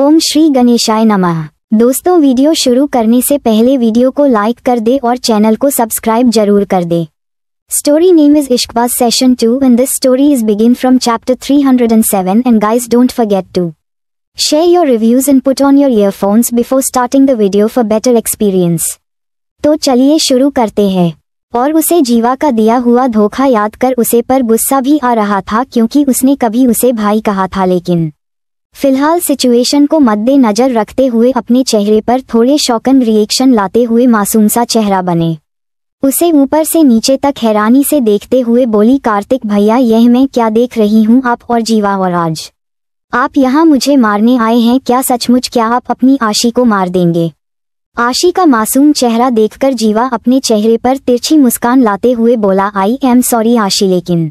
ओम श्री गणेशाय नमः दोस्तों वीडियो शुरू करने से पहले वीडियो को लाइक कर दे और चैनल को सब्सक्राइब जरूर कर दे story name is Ishqbaaz session two and this story is begin from chapter three hundred and seven and guys don't forget to share your reviews and put on your earphones before starting the video for better experience तो चलिए शुरू करते हैं और उसे जीवा का दिया हुआ धोखा याद कर उसे पर गुस्सा भी आ रहा था क्योंकि उसने कभी उसे भाई कहा था लेकिन फिलहाल सिचुएशन को मद्देनजर रखते हुए अपने चेहरे पर थोड़े शौकन रिएक्शन लाते हुए मासूम सा चेहरा बने उसे ऊपर से नीचे तक हैरानी से देखते हुए बोली कार्तिक भैया यह मैं क्या देख रही हूँ आप और जीवा और आज आप यहाँ मुझे मारने आए हैं क्या सचमुच क्या आप अपनी आशी को मार देंगे आशी का मासूम चेहरा देखकर जीवा अपने चेहरे पर तिरछी मुस्कान लाते हुए बोला आई एम सॉरी आशी लेकिन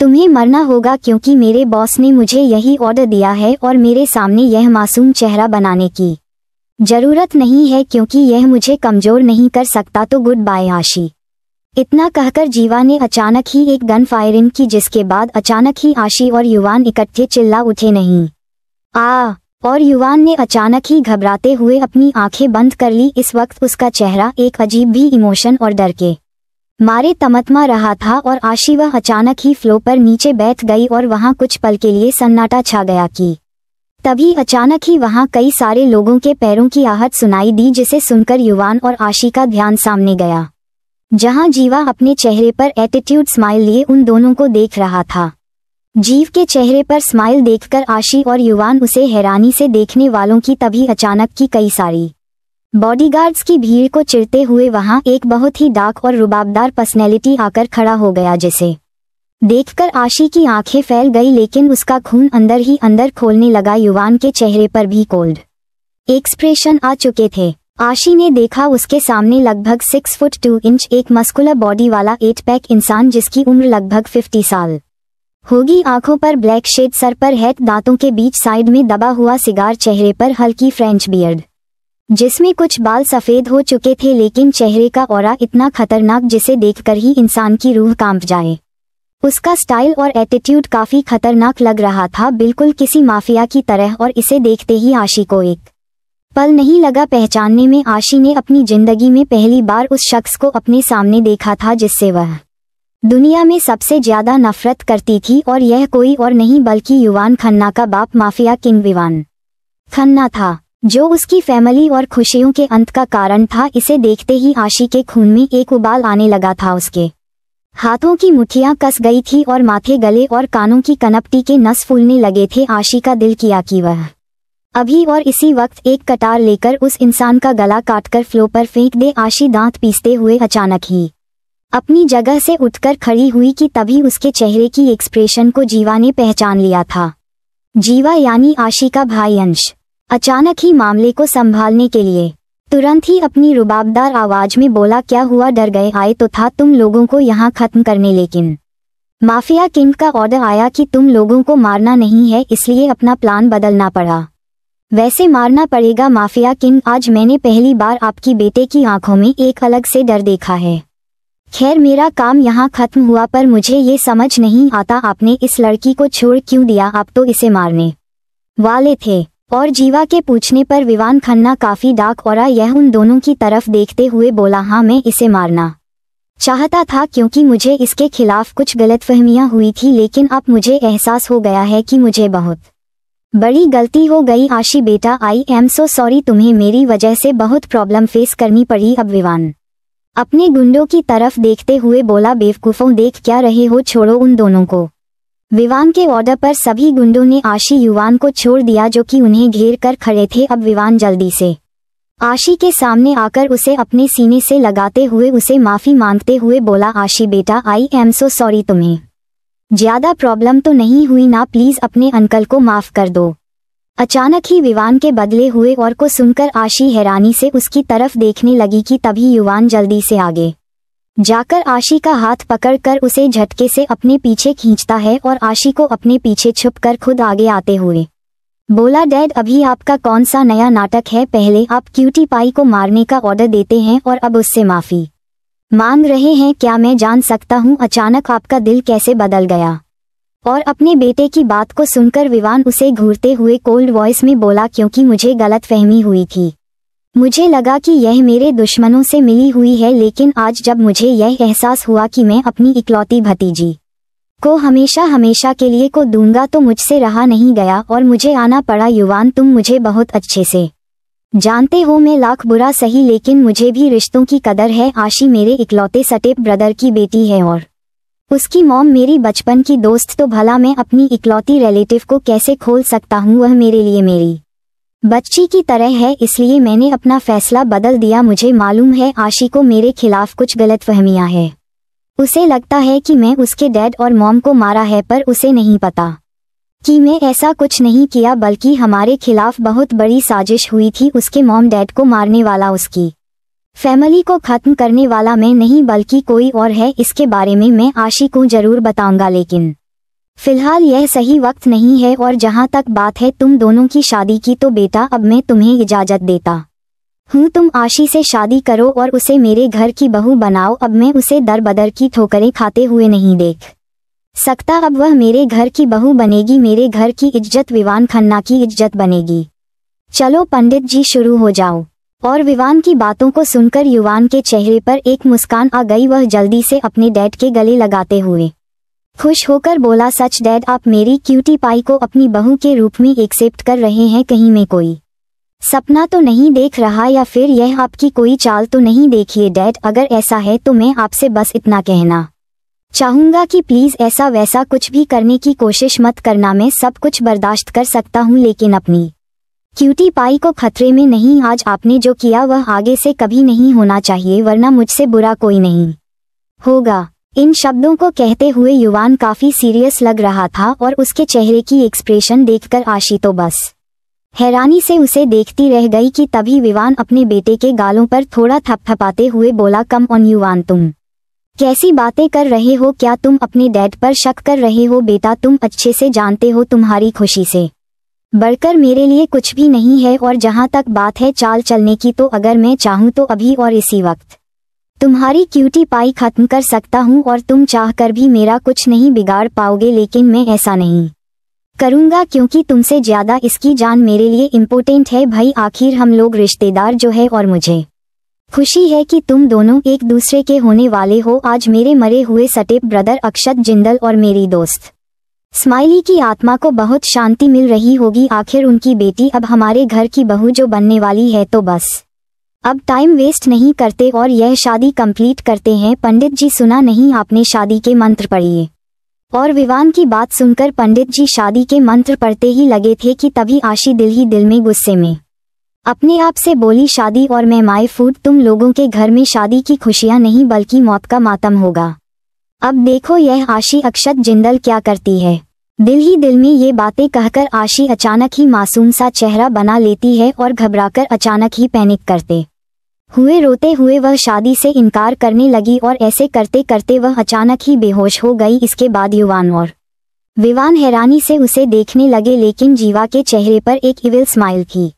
तुम्हें मरना होगा क्योंकि मेरे बॉस ने मुझे यही ऑर्डर दिया है और मेरे सामने यह मासूम चेहरा बनाने की जरूरत नहीं है क्योंकि यह मुझे कमजोर नहीं कर सकता तो गुड बाय आशी इतना कहकर जीवा ने अचानक ही एक गन फायरिंग की जिसके बाद अचानक ही आशी और युवान इकट्ठे चिल्ला उठे नहीं आ और युवान ने अचानक ही घबराते हुए अपनी आंखें बंद कर ली इस वक्त उसका चेहरा एक अजीब भी इमोशन और डर के मारे तमतमा रहा था और वह अचानक ही फ्लो पर नीचे बैठ गई और वहां कुछ पल के लिए सन्नाटा छा गया कि तभी अचानक ही वहां कई सारे लोगों के पैरों की आहट सुनाई दी जिसे सुनकर युवान और आशी का ध्यान सामने गया जहां जीवा अपने चेहरे पर एटीट्यूड स्माइल लिए उन दोनों को देख रहा था जीव के चेहरे पर स्माइल देखकर आशी और युवान उसे हैरानी से देखने वालों की तभी अचानक की कई सारी बॉडीगार्ड्स की भीड़ को चिरते हुए वहां एक बहुत ही डाक और रुबाबदार पर्सनैलिटी आकर खड़ा हो गया जिसे देखकर आशी की आंखें फैल गई लेकिन उसका खून अंदर ही अंदर खोलने लगा युवान के चेहरे पर भी कोल्ड एक्सप्रेशन आ चुके थे आशी ने देखा उसके सामने लगभग सिक्स फुट टू इंच एक मस्कुलर बॉडी वाला एट पैक इंसान जिसकी उम्र लगभग फिफ्टी साल होगी आंखों पर ब्लैक शेड सर पर हैत दांतों के बीच साइड में दबा हुआ सिगार चेहरे पर हल्की फ्रेंच बियर्ड जिसमें कुछ बाल सफेद हो चुके थे लेकिन चेहरे का और इतना खतरनाक जिसे देखकर ही इंसान की रूह कांप जाए उसका स्टाइल और एटीट्यूड काफी खतरनाक लग रहा था बिल्कुल किसी माफिया की तरह और इसे देखते ही आशी को एक पल नहीं लगा पहचानने में आशी ने अपनी जिंदगी में पहली बार उस शख्स को अपने सामने देखा था जिससे वह दुनिया में सबसे ज्यादा नफरत करती थी और यह कोई और नहीं बल्कि युवान खन्ना का बाप माफिया किंग विवान खन्ना था जो उसकी फैमिली और खुशियों के अंत का कारण था इसे देखते ही आशी के खून में एक उबाल आने लगा था उसके हाथों की मुठियां कस गई थी और माथे गले और कानों की कनपटी के नस फूलने लगे थे आशी का दिल किया कि वह अभी और इसी वक्त एक कटार लेकर उस इंसान का गला काटकर फ्लो पर फेंक दे आशी दांत पीसते हुए अचानक ही अपनी जगह से उठकर खड़ी हुई कि तभी उसके चेहरे की एक्सप्रेशन को जीवा ने पहचान लिया था जीवा यानी आशी का भाई अंश अचानक ही मामले को संभालने के लिए तुरंत ही अपनी रुबाबदार आवाज में बोला क्या हुआ डर गए आए तो था तुम लोगों को यहाँ खत्म करने लेकिन माफिया किंग का ऑर्डर आया कि तुम लोगों को मारना नहीं है इसलिए अपना प्लान बदलना पड़ा वैसे मारना पड़ेगा माफिया किंग आज मैंने पहली बार आपकी बेटे की आंखों में एक अलग से डर देखा है खैर मेरा काम यहाँ खत्म हुआ पर मुझे ये समझ नहीं आता आपने इस लड़की को छोड़ क्यों दिया आप तो इसे मारने वाले थे और जीवा के पूछने पर विवान खन्ना काफी डाक और यह उन दोनों की तरफ देखते हुए बोला हाँ मैं इसे मारना चाहता था क्योंकि मुझे इसके खिलाफ कुछ गलतफहमियां हुई थी लेकिन अब मुझे एहसास हो गया है कि मुझे बहुत बड़ी गलती हो गई आशी बेटा आई एम सो सॉरी तुम्हें मेरी वजह से बहुत प्रॉब्लम फेस करनी पड़ी अब विवान अपने गुंडों की तरफ देखते हुए बोला बेवकूफ़ों देख क्या रहे हो छोड़ो उन दोनों को विवान के ऑर्डर पर सभी गुंडों ने आशी युवान को छोड़ दिया जो कि उन्हें घेर कर खड़े थे अब विवान जल्दी से आशी के सामने आकर उसे अपने सीने से लगाते हुए उसे माफ़ी मांगते हुए बोला आशी बेटा आई एम सो सॉरी तुम्हें ज़्यादा प्रॉब्लम तो नहीं हुई ना प्लीज़ अपने अंकल को माफ़ कर दो अचानक ही विवान के बदले हुए और को सुनकर आशी हैरानी से उसकी तरफ देखने लगी कि तभी युवान जल्दी से आगे जाकर आशी का हाथ पकड़कर उसे झटके से अपने पीछे खींचता है और आशी को अपने पीछे छुप कर खुद आगे आते हुए बोला डैड अभी आपका कौन सा नया नाटक है पहले आप क्यूटी पाई को मारने का ऑर्डर देते हैं और अब उससे माफ़ी मांग रहे हैं क्या मैं जान सकता हूँ अचानक आपका दिल कैसे बदल गया और अपने बेटे की बात को सुनकर विवान उसे घूरते हुए कोल्ड वॉइस में बोला क्योंकि मुझे गलतफहमी हुई थी मुझे लगा कि यह मेरे दुश्मनों से मिली हुई है लेकिन आज जब मुझे यह एहसास हुआ कि मैं अपनी इकलौती भतीजी को हमेशा हमेशा के लिए को दूंगा तो मुझसे रहा नहीं गया और मुझे आना पड़ा युवान तुम मुझे बहुत अच्छे से जानते हो मैं लाख बुरा सही लेकिन मुझे भी रिश्तों की कदर है आशी मेरे इकलौते सटेप ब्रदर की बेटी है और उसकी मॉम मेरी बचपन की दोस्त तो भला मैं अपनी इकलौती रिलेटिव को कैसे खोल सकता हूँ वह मेरे लिए मेरी बच्ची की तरह है इसलिए मैंने अपना फैसला बदल दिया मुझे मालूम है आशी को मेरे खिलाफ कुछ गलत फहमियाँ है उसे लगता है कि मैं उसके डैड और मॉम को मारा है पर उसे नहीं पता कि मैं ऐसा कुछ नहीं किया बल्कि हमारे खिलाफ बहुत बड़ी साजिश हुई थी उसके मॉम डैड को मारने वाला उसकी फैमिली को खत्म करने वाला मैं नहीं बल्कि कोई और है इसके बारे में मैं आशी को जरूर बताऊंगा लेकिन फिलहाल यह सही वक्त नहीं है और जहाँ तक बात है तुम दोनों की शादी की तो बेटा अब मैं तुम्हें इजाज़त देता हूँ तुम आशी से शादी करो और उसे मेरे घर की बहू बनाओ अब मैं उसे दर बदर की ठोकरें खाते हुए नहीं देख सकता अब वह मेरे घर की बहू बनेगी मेरे घर की इज्जत विवान खन्ना की इज्जत बनेगी चलो पंडित जी शुरू हो जाओ और विवान की बातों को सुनकर युवान के चेहरे पर एक मुस्कान आ गई वह जल्दी से अपने डैड के गले लगाते हुए खुश होकर बोला सच डैड आप मेरी क्यूटी पाई को अपनी बहू के रूप में एक्सेप्ट कर रहे हैं कहीं में कोई सपना तो नहीं देख रहा या फिर यह आपकी कोई चाल तो नहीं देखिए डैड अगर ऐसा है तो मैं आपसे बस इतना कहना चाहूंगा कि प्लीज़ ऐसा वैसा कुछ भी करने की कोशिश मत करना मैं सब कुछ बर्दाश्त कर सकता हूँ लेकिन अपनी क्यूटी पाई को खतरे में नहीं आज आपने जो किया वह आगे से कभी नहीं होना चाहिए वरना मुझसे बुरा कोई नहीं होगा इन शब्दों को कहते हुए युवान काफी सीरियस लग रहा था और उसके चेहरे की एक्सप्रेशन देखकर आशी तो बस हैरानी से उसे देखती रह गई कि तभी विवान अपने बेटे के गालों पर थोड़ा थपथपाते हुए बोला कम ऑन युवान तुम कैसी बातें कर रहे हो क्या तुम अपने डैड पर शक कर रहे हो बेटा तुम अच्छे से जानते हो तुम्हारी खुशी से बढ़कर मेरे लिए कुछ भी नहीं है और जहां तक बात है चाल चलने की तो अगर मैं चाहूँ तो अभी और इसी वक्त तुम्हारी क्यूटी पाई खत्म कर सकता हूँ और तुम चाह कर भी मेरा कुछ नहीं बिगाड़ पाओगे लेकिन मैं ऐसा नहीं करूँगा क्योंकि तुमसे ज़्यादा इसकी जान मेरे लिए इम्पोर्टेंट है भाई आखिर हम लोग रिश्तेदार जो है और मुझे खुशी है कि तुम दोनों एक दूसरे के होने वाले हो आज मेरे मरे हुए सटेप ब्रदर अक्षत जिंदल और मेरी दोस्त स्माइली की आत्मा को बहुत शांति मिल रही होगी आखिर उनकी बेटी अब हमारे घर की बहू जो बनने वाली है तो बस अब टाइम वेस्ट नहीं करते और यह शादी कंप्लीट करते हैं पंडित जी सुना नहीं आपने शादी के मंत्र पढ़िए और विवान की बात सुनकर पंडित जी शादी के मंत्र पढ़ते ही लगे थे कि तभी आशी दिल ही दिल में गुस्से में अपने आप से बोली शादी और मैं माए फूट तुम लोगों के घर में शादी की खुशियां नहीं बल्कि मौत का मातम होगा अब देखो यह आशी अक्षत जिंदल क्या करती है दिल ही दिल में ये बातें कहकर आशी अचानक ही मासूम सा चेहरा बना लेती है और घबराकर अचानक ही पैनिक करते हुए रोते हुए वह शादी से इनकार करने लगी और ऐसे करते करते वह अचानक ही बेहोश हो गई इसके बाद युवान और विवान हैरानी से उसे देखने लगे लेकिन जीवा के चेहरे पर एक इविल स्माइल थी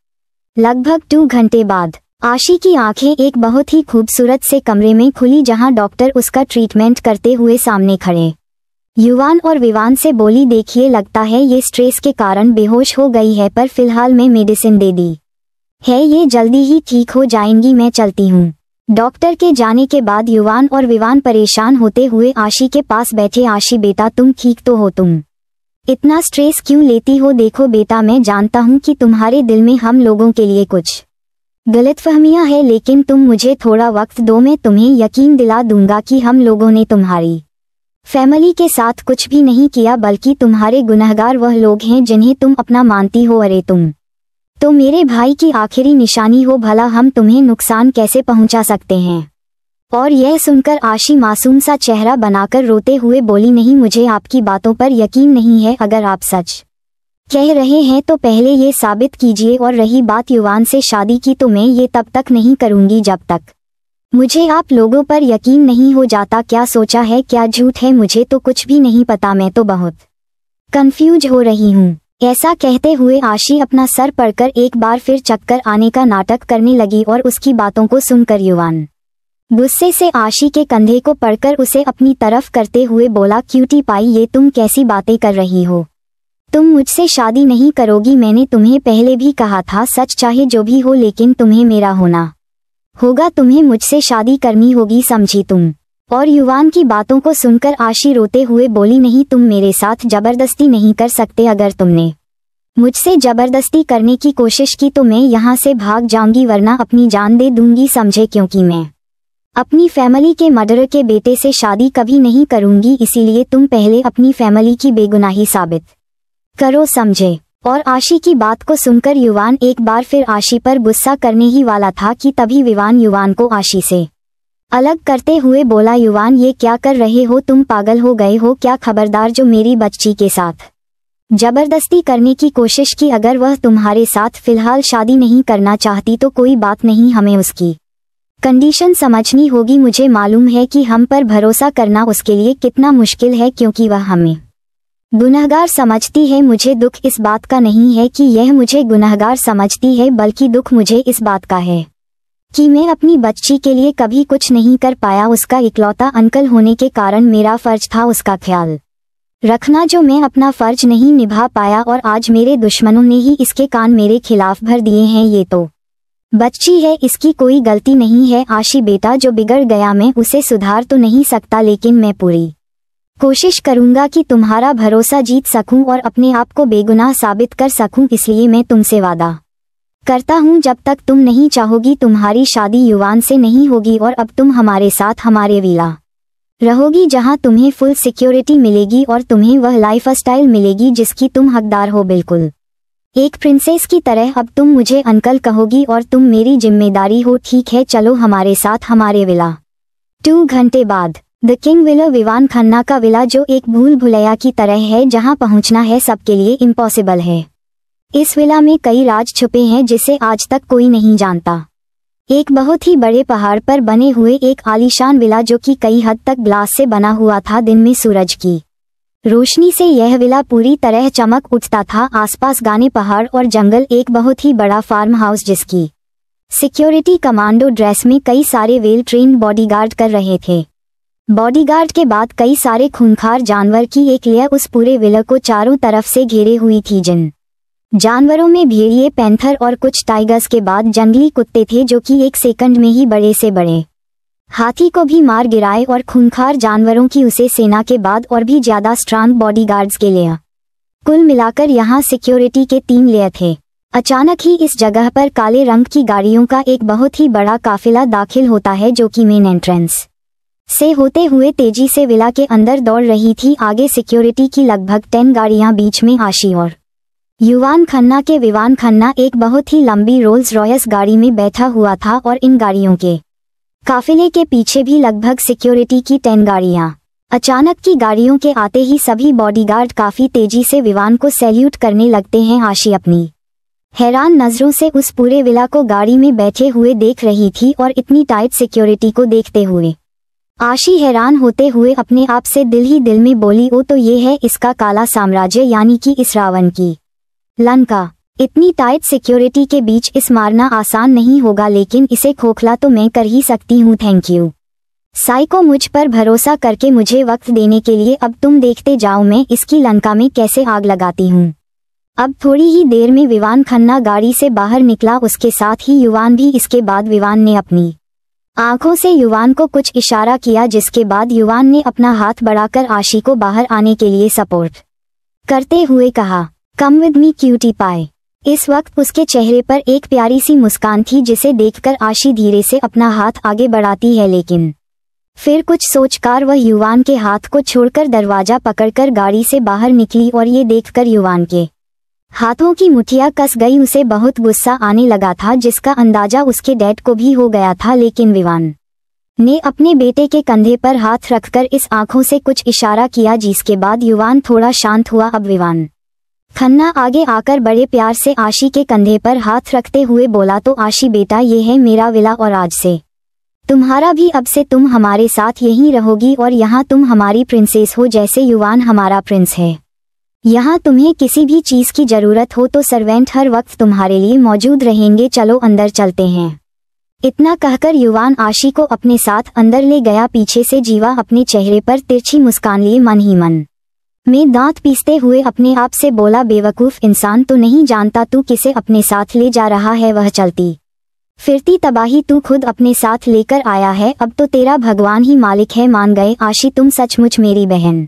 लगभग टू घंटे बाद आशी की आंखें एक बहुत ही खूबसूरत से कमरे में खुली जहां डॉक्टर उसका ट्रीटमेंट करते हुए सामने खड़े युवान और विवान से बोली देखिए लगता है ये स्ट्रेस के कारण बेहोश हो गई है पर फिलहाल मैं मेडिसिन दे दी है ये जल्दी ही ठीक हो जाएंगी मैं चलती हूँ डॉक्टर के जाने के बाद युवान और विवान परेशान होते हुए आशी के पास बैठे आशी बेटा तुम ठीक तो हो तुम इतना स्ट्रेस क्यों लेती हो देखो बेटा मैं जानता हूँ कि तुम्हारे दिल में हम लोगों के लिए कुछ गलतफहमियां है लेकिन तुम मुझे थोड़ा वक्त दो मैं तुम्हें यकीन दिला दूंगा कि हम लोगों ने तुम्हारी फैमिली के साथ कुछ भी नहीं किया बल्कि तुम्हारे गुनहगार वह लोग हैं जिन्हें तुम अपना मानती हो अरे तुम तो मेरे भाई की आखिरी निशानी हो भला हम तुम्हें नुकसान कैसे पहुंचा सकते हैं और यह सुनकर आशी मासूम सा चेहरा बनाकर रोते हुए बोली नहीं मुझे आपकी बातों पर यकीन नहीं है अगर आप सच कह रहे हैं तो पहले ये साबित कीजिए और रही बात युवान से शादी की तो मैं ये तब तक नहीं करूंगी जब तक मुझे आप लोगों पर यकीन नहीं हो जाता क्या सोचा है क्या झूठ है मुझे तो कुछ भी नहीं पता मैं तो बहुत कंफ्यूज हो रही हूँ ऐसा कहते हुए आशी अपना सर पड़कर एक बार फिर चक्कर आने का नाटक करने लगी और उसकी बातों को सुनकर युवान गुस्से से आशी के कंधे को पड़कर उसे अपनी तरफ करते हुए बोला क्यूटी पाई ये तुम कैसी बातें कर रही हो तुम मुझसे शादी नहीं करोगी मैंने तुम्हें पहले भी कहा था सच चाहे जो भी हो लेकिन तुम्हें मेरा होना होगा तुम्हें मुझसे शादी करनी होगी समझी तुम और युवान की बातों को सुनकर आशी रोते हुए बोली नहीं तुम मेरे साथ जबरदस्ती नहीं कर सकते अगर तुमने मुझसे जबरदस्ती करने की कोशिश की तो मैं यहाँ से भाग जाऊंगी वरना अपनी जान दे दूंगी समझे क्योंकि मैं अपनी फैमिली के मर्डर के बेटे से शादी कभी नहीं करूंगी इसीलिए तुम पहले अपनी फैमिली की बेगुनाही साबित करो समझे और आशी की बात को सुनकर युवान एक बार फिर आशी पर गुस्सा करने ही वाला था कि तभी विवान युवान को आशी से अलग करते हुए बोला युवान ये क्या कर रहे हो तुम पागल हो गए हो क्या खबरदार जो मेरी बच्ची के साथ जबरदस्ती करने की कोशिश की अगर वह तुम्हारे साथ फिलहाल शादी नहीं करना चाहती तो कोई बात नहीं हमें उसकी कंडीशन समझनी होगी मुझे मालूम है कि हम पर भरोसा करना उसके लिए कितना मुश्किल है क्योंकि वह हमें गुनहगार समझती है मुझे दुख इस बात का नहीं है कि यह मुझे गुनहगार समझती है बल्कि दुख मुझे इस बात का है कि मैं अपनी बच्ची के लिए कभी कुछ नहीं कर पाया उसका इकलौता अंकल होने के कारण मेरा फर्ज था उसका ख्याल रखना जो मैं अपना फर्ज नहीं निभा पाया और आज मेरे दुश्मनों ने ही इसके कान मेरे खिलाफ भर दिए हैं ये तो बच्ची है इसकी कोई गलती नहीं है आशी बेटा जो बिगड़ गया मैं उसे सुधार तो नहीं सकता लेकिन मैं पूरी कोशिश करूंगा कि तुम्हारा भरोसा जीत सकूं और अपने आप को बेगुनाह साबित कर सकूं इसलिए मैं तुमसे वादा करता हूँ जब तक तुम नहीं चाहोगी तुम्हारी शादी युवान से नहीं होगी और अब तुम हमारे साथ हमारे विला रहोगी जहाँ तुम्हें फुल सिक्योरिटी मिलेगी और तुम्हें वह लाइफ स्टाइल मिलेगी जिसकी तुम हकदार हो बिल्कुल एक प्रिंसेस की तरह अब तुम मुझे अंकल कहोगी और तुम मेरी जिम्मेदारी हो ठीक है चलो हमारे साथ हमारे विला टू घंटे बाद द किंग विलो विवान खन्ना का विला जो एक भूल भुलैया की तरह है जहाँ पहुँचना है सबके लिए इम्पॉसिबल है इस विला में कई राज छुपे हैं जिसे आज तक कोई नहीं जानता एक बहुत ही बड़े पहाड़ पर बने हुए एक आलीशान विला जो कि कई हद तक ग्लास से बना हुआ था दिन में सूरज की रोशनी से यह विला पूरी तरह चमक उठता था आसपास गाने पहाड़ और जंगल एक बहुत ही बड़ा फार्म हाउस जिसकी सिक्योरिटी कमांडो ड्रेस में कई सारे वेल ट्रेन बॉडीगार्ड कर रहे थे बॉडीगार्ड के बाद कई सारे खूंखार जानवर की एक लिया उस पूरे विला को चारों तरफ से घेरे हुई थी जिन जानवरों में भेड़िए पैंथर और कुछ टाइगर्स के बाद जंगली कुत्ते थे जो कि एक सेकंड में ही बड़े से बड़े हाथी को भी मार गिराए और खूंखार जानवरों की उसे सेना के बाद और भी ज्यादा स्ट्रांग बॉडीगार्ड्स के लिए कुल मिलाकर यहाँ सिक्योरिटी के तीन लेयर थे अचानक ही इस जगह पर काले रंग की गाड़ियों का एक बहुत ही बड़ा काफिला दाखिल होता है जो कि मेन एंट्रेंस से होते हुए तेजी से विला के अंदर दौड़ रही थी आगे सिक्योरिटी की लगभग टेन गाड़ियां बीच में आशी और युवान खन्ना के विवान खन्ना एक बहुत ही लंबी रोल्स रॉयस गाड़ी में बैठा हुआ था और इन गाड़ियों के काफिले के पीछे भी लगभग सिक्योरिटी की टेन गाड़ियां अचानक की गाड़ियों के आते ही सभी बॉडीगार्ड काफी तेजी से विवान को सैल्यूट करने लगते हैं आशी अपनी हैरान नजरों से उस पूरे विला को गाड़ी में बैठे हुए देख रही थी और इतनी टाइट सिक्योरिटी को देखते हुए आशी हैरान होते हुए अपने आप से दिल ही दिल में बोली ओ तो ये है इसका काला साम्राज्य यानी कि इस रावण की लंका इतनी टाइट सिक्योरिटी के बीच इस मारना आसान नहीं होगा लेकिन इसे खोखला तो मैं कर ही सकती हूँ थैंक यू साई को मुझ पर भरोसा करके मुझे वक्त देने के लिए अब तुम देखते जाओ मैं इसकी लंका में कैसे आग लगाती हूँ अब थोड़ी ही देर में विवान खन्ना गाड़ी से बाहर निकला उसके साथ ही युवान भी इसके बाद विवान ने अपनी आंखों से युवान को कुछ इशारा किया जिसके बाद युवान ने अपना हाथ बढ़ाकर आशी को बाहर आने के लिए सपोर्ट करते हुए कहा कम विद मी क्यूटी पाए इस वक्त उसके चेहरे पर एक प्यारी सी मुस्कान थी जिसे देखकर आशी धीरे से अपना हाथ आगे बढ़ाती है लेकिन फिर कुछ सोचकार वह युवान के हाथ को छोड़कर दरवाजा पकड़कर गाड़ी से बाहर निकली और ये देखकर युवान के हाथों की मुठिया कस गई उसे बहुत गुस्सा आने लगा था जिसका अंदाजा उसके डैड को भी हो गया था लेकिन विवान ने अपने बेटे के कंधे पर हाथ रखकर इस आंखों से कुछ इशारा किया जिसके बाद युवान थोड़ा शांत हुआ अब विवान खन्ना आगे आकर बड़े प्यार से आशी के कंधे पर हाथ रखते हुए बोला तो आशी बेटा ये है मेरा विला और आज से तुम्हारा भी अब से तुम हमारे साथ यहीं रहोगी और यहाँ तुम हमारी प्रिंसेस हो जैसे युवान हमारा प्रिंस है यहाँ तुम्हें किसी भी चीज़ की ज़रूरत हो तो सर्वेंट हर वक्त तुम्हारे लिए मौजूद रहेंगे चलो अंदर चलते हैं इतना कहकर युवान आशी को अपने साथ अंदर ले गया पीछे से जीवा अपने चेहरे पर तिरछी मुस्कान लिए मन ही मन मैं दांत पीसते हुए अपने आप से बोला बेवकूफ इंसान तो नहीं जानता तू किसे अपने साथ ले जा रहा है वह चलती फिरती तबाही तू खुद अपने साथ लेकर आया है अब तो तेरा भगवान ही मालिक है मान गए आशी तुम सचमुच मेरी बहन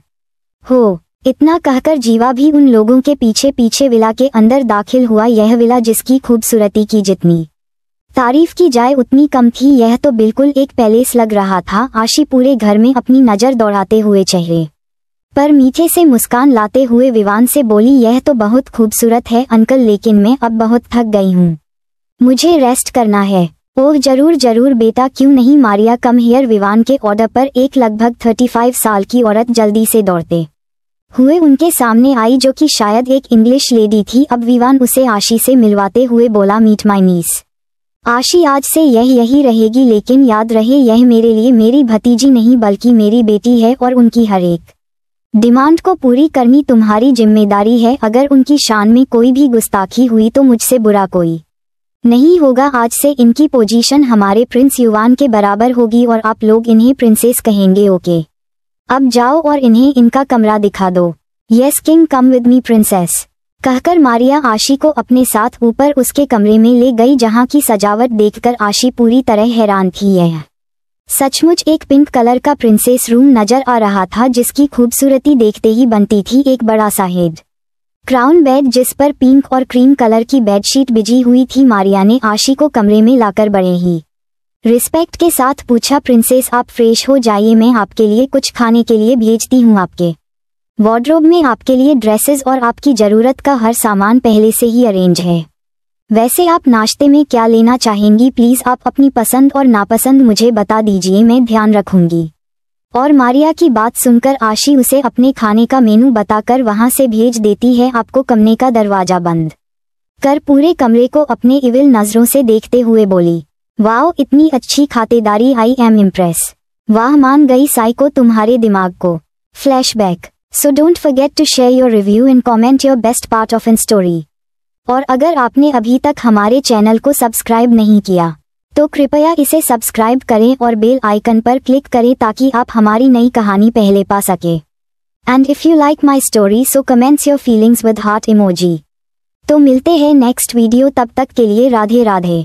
हो इतना कहकर जीवा भी उन लोगों के पीछे पीछे विला के अंदर दाखिल हुआ यह विला जिसकी खूबसूरती की जितनी तारीफ की जाए उतनी कम थी यह तो बिल्कुल एक पैलेस लग रहा था आशी पूरे घर में अपनी नज़र दौड़ाते हुए चेहरे पर मीठे से मुस्कान लाते हुए विवान से बोली यह तो बहुत खूबसूरत है अंकल लेकिन मैं अब बहुत थक गई हूँ मुझे रेस्ट करना है ओह जरूर जरूर बेटा क्यों नहीं मारिया कम हेयर विवान के ऑर्डर पर एक लगभग 35 साल की औरत जल्दी से दौड़ते हुए उनके सामने आई जो कि शायद एक इंग्लिश लेडी थी अब विवान उसे आशी से मिलवाते हुए बोला मीट माई नीस आशी आज से यह यही रहेगी लेकिन याद रहे यह मेरे लिए मेरी भतीजी नहीं बल्कि मेरी बेटी है और उनकी हरेक डिमांड को पूरी करनी तुम्हारी जिम्मेदारी है अगर उनकी शान में कोई भी गुस्ताखी हुई तो मुझसे बुरा कोई नहीं होगा आज से इनकी पोजीशन हमारे प्रिंस युवान के बराबर होगी और आप लोग इन्हें प्रिंसेस कहेंगे ओके अब जाओ और इन्हें इनका कमरा दिखा दो yes king come with me princess कहकर मारिया आशी को अपने साथ ऊपर उसके कमरे में ले गई जहां की सजावट देखकर आशी पूरी तरह हैरान थी यह सचमुच एक पिंक कलर का प्रिंसेस रूम नजर आ रहा था जिसकी खूबसूरती देखते ही बनती थी एक बड़ा सा हेड क्राउन बेड जिस पर पिंक और क्रीम कलर की बेडशीट बिजी हुई थी मारिया ने आशी को कमरे में लाकर बड़े ही रिस्पेक्ट के साथ पूछा प्रिंसेस आप फ्रेश हो जाइए मैं आपके लिए कुछ खाने के लिए भेजती हूँ आपके वार्ड्रोब में आपके लिए ड्रेसेस और आपकी ज़रूरत का हर सामान पहले से ही अरेंज है वैसे आप नाश्ते में क्या लेना चाहेंगी प्लीज़ आप अपनी पसंद और नापसंद मुझे बता दीजिए मैं ध्यान रखूंगी और मारिया की बात सुनकर आशी उसे अपने खाने का मेनू बताकर वहां से भेज देती है आपको कमरे का दरवाज़ा बंद कर पूरे कमरे को अपने इविल नज़रों से देखते हुए बोली वाओ इतनी अच्छी खातेदारी आई एम इम्प्रेस वाह मान गई साई को तुम्हारे दिमाग को flashback so don't forget to share your review and comment your best part of an story और अगर आपने अभी तक हमारे चैनल को सब्सक्राइब नहीं किया तो कृपया इसे सब्सक्राइब करें और बेल आइकन पर क्लिक करें ताकि आप हमारी नई कहानी पहले पा सके and if you like my story so comments your feelings with heart emoji तो मिलते हैं नेक्स्ट वीडियो तब तक के लिए राधे राधे